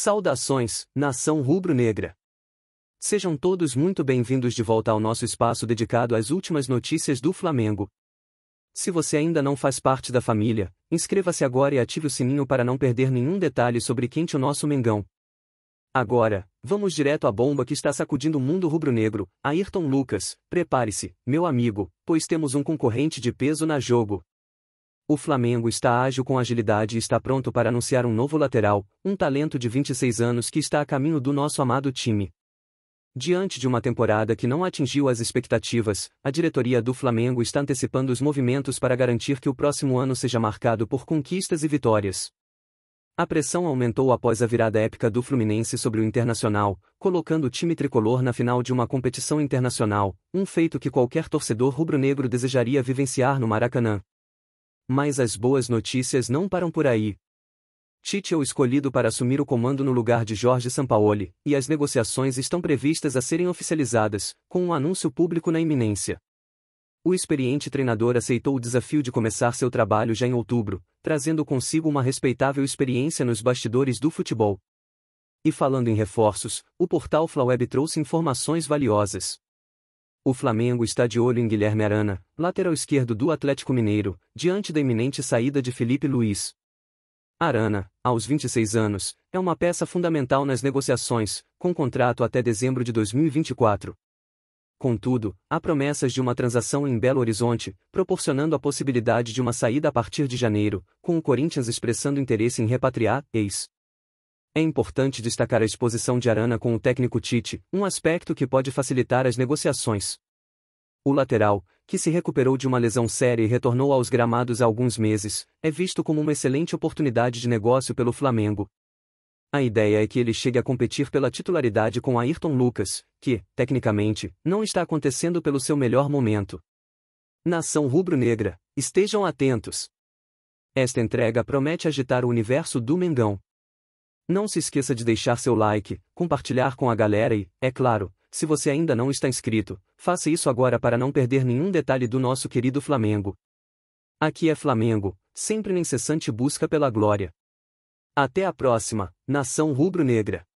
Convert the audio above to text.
Saudações, nação rubro-negra! Sejam todos muito bem-vindos de volta ao nosso espaço dedicado às últimas notícias do Flamengo. Se você ainda não faz parte da família, inscreva-se agora e ative o sininho para não perder nenhum detalhe sobre quente o nosso Mengão. Agora, vamos direto à bomba que está sacudindo o mundo rubro-negro, Ayrton Lucas, prepare-se, meu amigo, pois temos um concorrente de peso na jogo. O Flamengo está ágil com agilidade e está pronto para anunciar um novo lateral, um talento de 26 anos que está a caminho do nosso amado time. Diante de uma temporada que não atingiu as expectativas, a diretoria do Flamengo está antecipando os movimentos para garantir que o próximo ano seja marcado por conquistas e vitórias. A pressão aumentou após a virada épica do Fluminense sobre o Internacional, colocando o time tricolor na final de uma competição internacional, um feito que qualquer torcedor rubro-negro desejaria vivenciar no Maracanã. Mas as boas notícias não param por aí. Tite é o escolhido para assumir o comando no lugar de Jorge Sampaoli, e as negociações estão previstas a serem oficializadas, com um anúncio público na iminência. O experiente treinador aceitou o desafio de começar seu trabalho já em outubro, trazendo consigo uma respeitável experiência nos bastidores do futebol. E falando em reforços, o portal Flaweb trouxe informações valiosas. O Flamengo está de olho em Guilherme Arana, lateral esquerdo do Atlético Mineiro, diante da iminente saída de Felipe Luiz. Arana, aos 26 anos, é uma peça fundamental nas negociações, com contrato até dezembro de 2024. Contudo, há promessas de uma transação em Belo Horizonte, proporcionando a possibilidade de uma saída a partir de janeiro, com o Corinthians expressando interesse em repatriar ex é importante destacar a exposição de Arana com o técnico Tite, um aspecto que pode facilitar as negociações. O lateral, que se recuperou de uma lesão séria e retornou aos gramados há alguns meses, é visto como uma excelente oportunidade de negócio pelo Flamengo. A ideia é que ele chegue a competir pela titularidade com Ayrton Lucas, que, tecnicamente, não está acontecendo pelo seu melhor momento. Nação rubro-negra, estejam atentos. Esta entrega promete agitar o universo do Mengão. Não se esqueça de deixar seu like, compartilhar com a galera e, é claro, se você ainda não está inscrito, faça isso agora para não perder nenhum detalhe do nosso querido Flamengo. Aqui é Flamengo, sempre na incessante busca pela glória. Até a próxima, Nação Rubro-Negra.